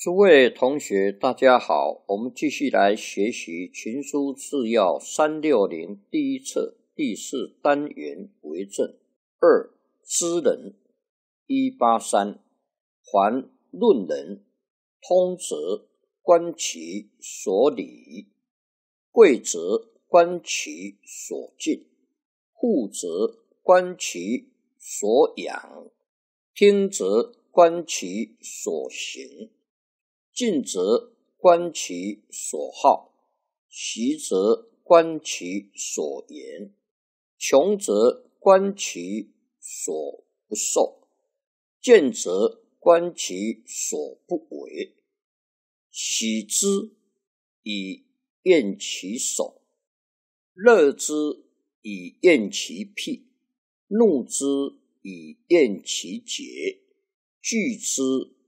诸位同学，大家好。我们继续来学习《群书治要》三六零第一册第四单元为证二知人一八三，还论人，通则观其所理贵则观其所敬，富则观其所养，听则观其所行。近则观其所好，习则观其所言，穷则观其所不受，见则观其所不为，喜之以厌其首，乐之以厌其癖，怒之以厌其节，惧之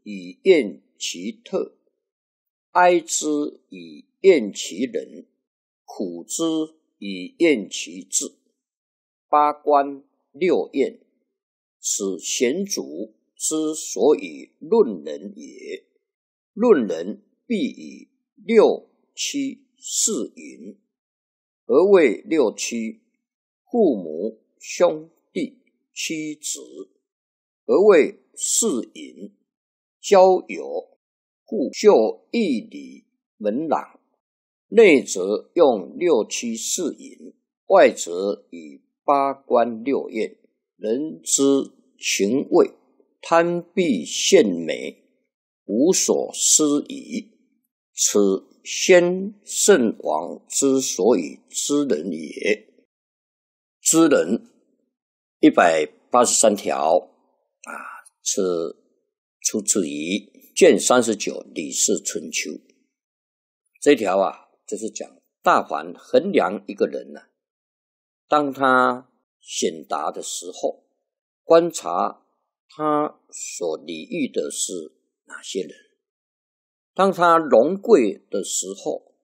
以厌其特。哀之以厌其人，苦之以厌其志。八官六验，此贤祖之所以论人也。论人必以六七四隐。何谓六七？父母、兄弟、妻子。何谓四隐？交友。故绣一里门廊，内则用六七四银，外则以八关六宴。人之情味，贪必献美，无所思矣。此先圣王之所以知人也。知人一百八十三条啊，是出自于。卷三十九《李氏春秋》这条啊，就是讲大凡衡量一个人呢，当他显达的时候，观察他所礼遇的是哪些人；当他荣贵的时候，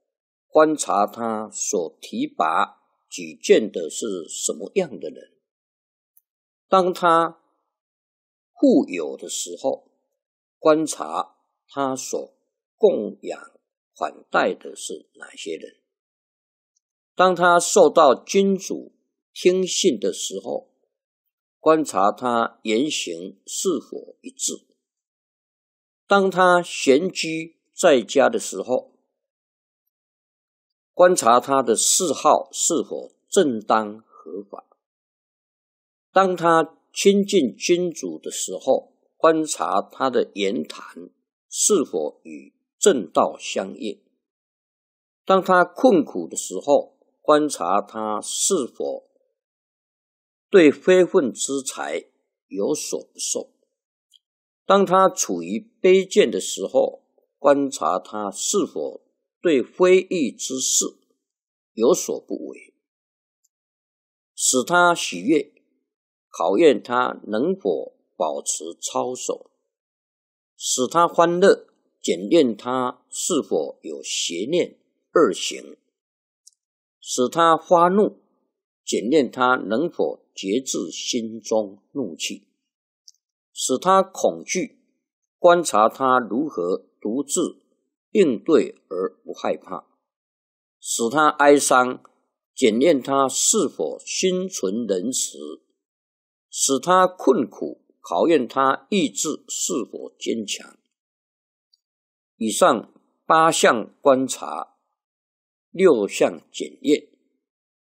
观察他所提拔举荐的是什么样的人；当他富有的时候，观察他所供养款待的是哪些人；当他受到君主听信的时候，观察他言行是否一致；当他闲居在家的时候，观察他的嗜好是否正当合法；当他亲近君主的时候，观察他的言谈是否与正道相应；当他困苦的时候，观察他是否对非分之财有所不受；当他处于卑贱的时候，观察他是否对非义之事有所不为，使他喜悦，考验他能否。保持操守，使他欢乐，检验他是否有邪念恶行；使他发怒，检验他能否节制心中怒气；使他恐惧，观察他如何独自应对而不害怕；使他哀伤，检验他是否心存仁慈；使他困苦。考验他意志是否坚强。以上八项观察，六项检验，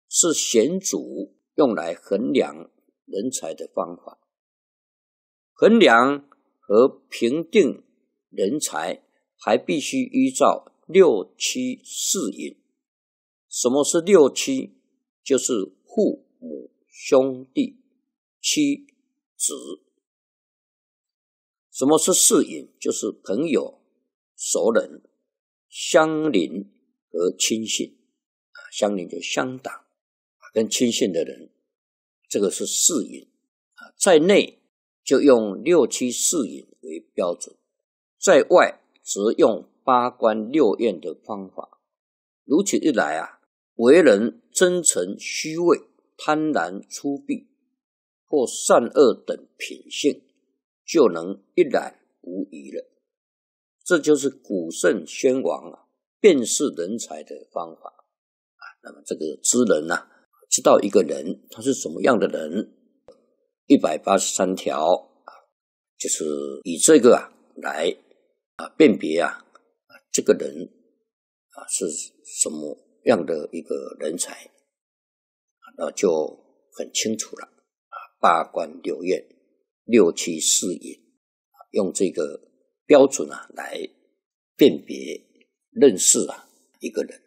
是先主用来衡量人才的方法。衡量和评定人才，还必须依照六七四引。什么是六七？就是父母、兄弟、妻、子。什么是四隐？就是朋友、熟人、相邻和亲信啊。相邻就相党啊，跟亲信的人，这个是四隐啊。在内就用六七四隐为标准，在外则用八关六院的方法。如此一来啊，为人真诚、虚伪、贪婪、粗鄙或善恶等品性。就能一览无遗了，这就是古圣先王啊辨识人才的方法啊。那么这个知人呢，知道一个人他是什么样的人，一百八十三条啊，就是以这个啊来啊辨别啊啊这个人啊是什么样的一个人才啊，那就很清楚了啊。八官六院。六七四眼，用这个标准啊来辨别认识啊一个人。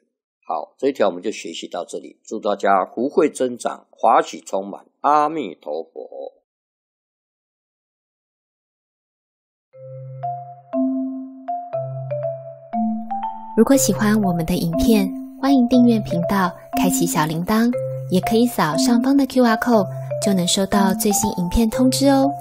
好，这一条我们就学习到这里。祝大家福慧增长，华喜充满。阿弥陀佛。如果喜欢我们的影片，欢迎订阅频道，开启小铃铛，也可以扫上方的 Q R code，就能收到最新影片通知哦。